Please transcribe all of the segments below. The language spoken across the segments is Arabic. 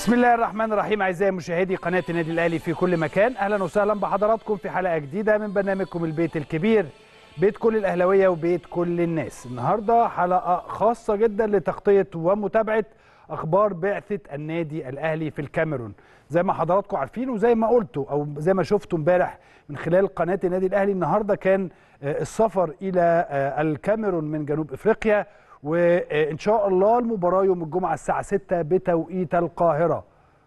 بسم الله الرحمن الرحيم اعزائي مشاهدي قناه النادي الاهلي في كل مكان اهلا وسهلا بحضراتكم في حلقه جديده من برنامجكم البيت الكبير بيت كل الاهلاويه وبيت كل الناس النهارده حلقه خاصه جدا لتغطيه ومتابعه اخبار بعثه النادي الاهلي في الكاميرون زي ما حضراتكم عارفين وزي ما قلتوا او زي ما شفتوا امبارح من خلال قناه النادي الاهلي النهارده كان آه، السفر الى آه، الكاميرون من جنوب افريقيا وان شاء الله المباراه يوم الجمعه الساعه 6 بتوقيت القاهره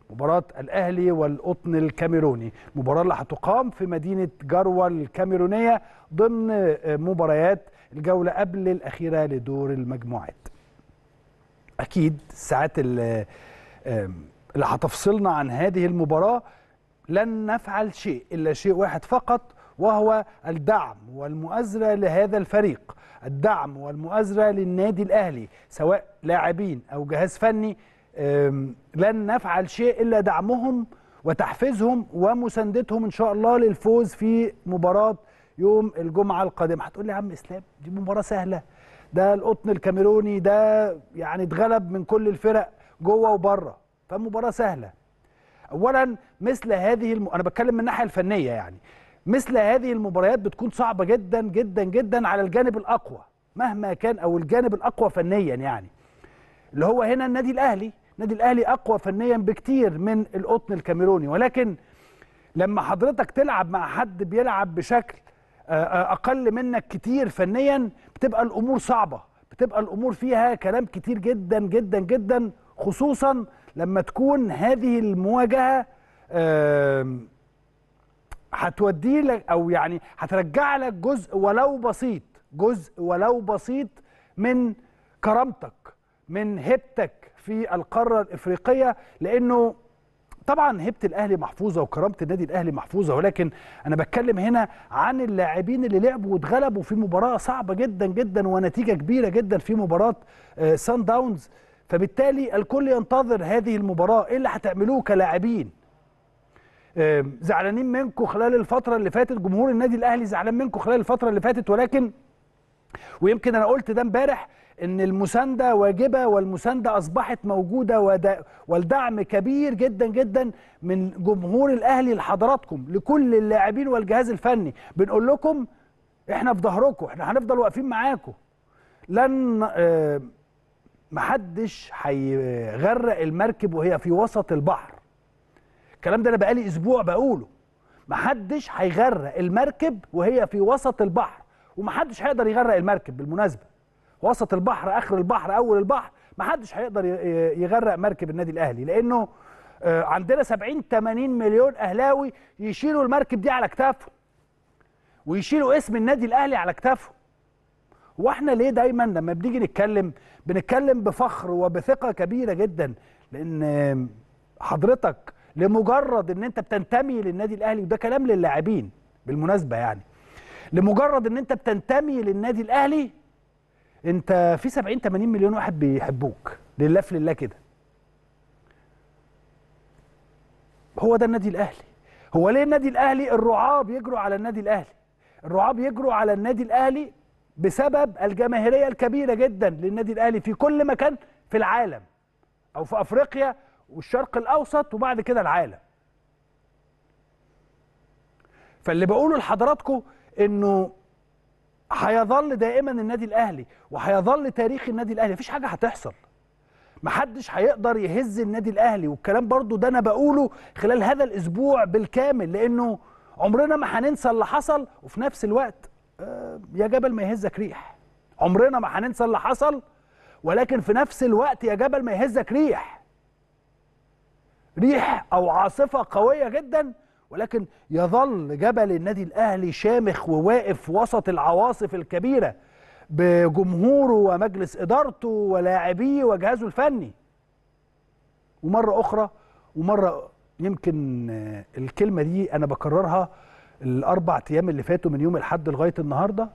مباراة الأهلي والقطن الكاميروني مباراة اللي هتقام في مدينة جروة الكاميرونية ضمن آه، مباريات الجولة قبل الأخيرة لدور المجموعات أكيد الساعات اللي هتفصلنا عن هذه المباراة لن نفعل شيء إلا شيء واحد فقط وهو الدعم والمؤازرة لهذا الفريق الدعم والمؤازرة للنادي الأهلي سواء لاعبين أو جهاز فني لن نفعل شيء إلا دعمهم وتحفيزهم ومساندتهم إن شاء الله للفوز في مباراة يوم الجمعة القادمة هتقول لي يا عم إسلام دي مباراة سهلة ده القطن الكاميروني ده يعني اتغلب من كل الفرق جوه وبره فمباراة سهلة أولا مثل هذه الم... أنا بتكلم من الناحية الفنية يعني مثل هذه المباريات بتكون صعبه جدا جدا جدا على الجانب الاقوى مهما كان او الجانب الاقوى فنيا يعني اللي هو هنا النادي الاهلي النادي الاهلي اقوى فنيا بكتير من القطن الكاميروني ولكن لما حضرتك تلعب مع حد بيلعب بشكل آه، آه، اقل منك كتير فنيا بتبقى الامور صعبه بتبقى الامور فيها كلام كتير جدا جدا جدا خصوصا لما تكون هذه المواجهه هتودي لك او يعني هترجع لك جزء ولو بسيط جزء ولو بسيط من كرامتك من هيبتك في القاره الافريقيه لانه طبعا هيبه الاهلي محفوظه وكرامه النادي الاهلي محفوظه ولكن انا بتكلم هنا عن اللاعبين اللي لعبوا واتغلبوا في مباراه صعبه جدا جدا ونتيجه كبيره جدا في مباراه سان آه، داونز فبالتالي الكل ينتظر هذه المباراه ايه اللي هتعملوه كلاعبين زعلانين منكم خلال الفتره اللي فاتت جمهور النادي الاهلي زعلان منكم خلال الفتره اللي فاتت ولكن ويمكن انا قلت ده امبارح ان المسانده واجبه والمسانده اصبحت موجوده والدعم كبير جدا جدا من جمهور الاهلي لحضراتكم لكل اللاعبين والجهاز الفني بنقول لكم احنا في ظهركم احنا هنفضل واقفين معاكم لن محدش هيغرق المركب وهي في وسط البحر الكلام ده انا بقالي اسبوع بقوله محدش هيغرق المركب وهي في وسط البحر ومحدش هيقدر يغرق المركب بالمناسبه وسط البحر اخر البحر اول البحر محدش هيقدر يغرق مركب النادي الاهلي لانه آه، عندنا 70 80 مليون اهلاوي يشيلوا المركب دي على كتافه ويشيلوا اسم النادي الاهلي على كتافه واحنا ليه دايما لما بنيجي نتكلم بنتكلم بفخر وبثقه كبيره جدا لان حضرتك لمجرد ان انت بتنتمي للنادي الاهلي وده كلام للاعبين بالمناسبه يعني لمجرد ان انت بتنتمي للنادي الاهلي انت في 70 80 مليون واحد بيحبوك لله في لله كده هو ده النادي الاهلي هو ليه النادي الاهلي الرعاة بيجروا على النادي الاهلي الرعاة بيجروا على النادي الاهلي بسبب الجماهيريه الكبيره جدا للنادي الاهلي في كل مكان في العالم او في افريقيا والشرق الاوسط وبعد كده العالم فاللي بقوله لحضراتكم انه هيظل دائما النادي الاهلي وهيظل تاريخ النادي الاهلي مفيش حاجه هتحصل محدش هيقدر يهز النادي الاهلي والكلام برضو ده انا بقوله خلال هذا الاسبوع بالكامل لانه عمرنا ما هننسى اللي حصل وفي نفس الوقت آه، يا جبل ما يهزك ريح عمرنا ما هننسى اللي حصل ولكن في نفس الوقت يا جبل ما يهزك ريح ريح أو عاصفة قوية جدا ولكن يظل جبل النادي الأهلي شامخ وواقف وسط العواصف الكبيرة بجمهوره ومجلس إدارته ولاعبيه وجهازه الفني ومرة أخرى ومرة يمكن آه، الكلمة دي أنا بكررها الأربع أيام اللي فاتوا من يوم الحد لغاية النهاردة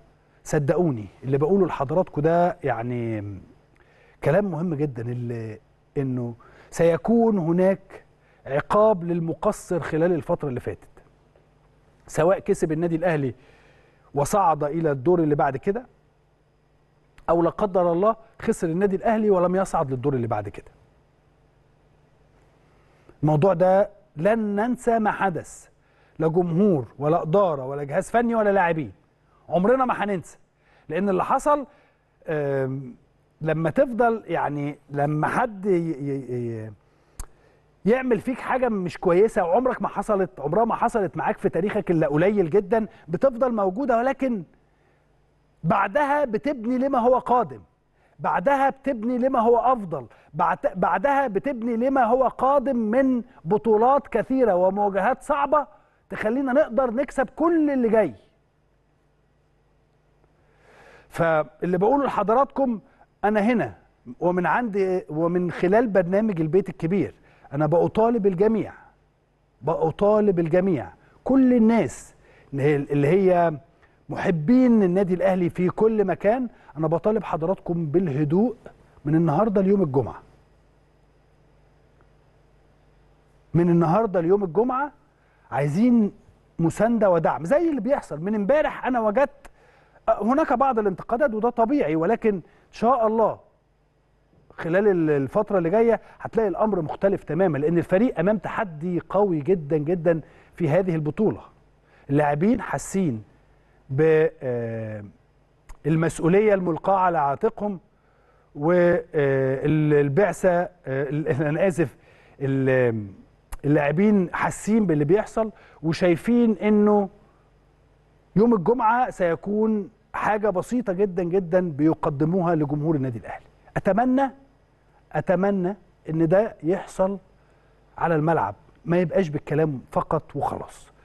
صدقوني اللي بقوله لحضراتكم ده يعني كلام مهم جدا اللي انه سيكون هناك عقاب للمقصر خلال الفترة اللي فاتت سواء كسب النادي الأهلي وصعد إلى الدور اللي بعد كده أو لا قدر الله خسر النادي الأهلي ولم يصعد للدور اللي بعد كده الموضوع ده لن ننسى ما حدث لا جمهور ولا إدارة ولا جهاز فني ولا لاعبين عمرنا ما هننسى لأن اللي حصل لما تفضل يعني لما حد يعمل فيك حاجه مش كويسه وعمرك ما حصلت عمرها ما حصلت معاك في تاريخك الا قليل جدا بتفضل موجوده ولكن بعدها بتبني لما هو قادم بعدها بتبني لما هو افضل بعدها بتبني لما هو قادم من بطولات كثيره ومواجهات صعبه تخلينا نقدر نكسب كل اللي جاي فاللي بقوله لحضراتكم انا هنا ومن عندي ومن خلال برنامج البيت الكبير انا بأطالب الجميع بأطالب الجميع كل الناس اللي هي محبين النادي الاهلي في كل مكان انا بطالب حضراتكم بالهدوء من النهارده ليوم الجمعه من النهارده ليوم الجمعه عايزين مسانده ودعم زي اللي بيحصل من امبارح انا وجدت هناك بعض الانتقادات وده طبيعي ولكن ان شاء الله خلال الفتره اللي جايه هتلاقي الامر مختلف تماما لان الفريق امام تحدي قوي جدا جدا في هذه البطوله اللاعبين حاسين بالمسؤوليه آه، الملقاه على عاتقهم والبعثه آه، آه، انا اسف اللاعبين حاسين باللي بيحصل وشايفين انه يوم الجمعه سيكون حاجه بسيطه جدا جدا بيقدموها لجمهور النادي الاهلي اتمنى اتمنى ان ده يحصل على الملعب ما يبقاش بالكلام فقط وخلاص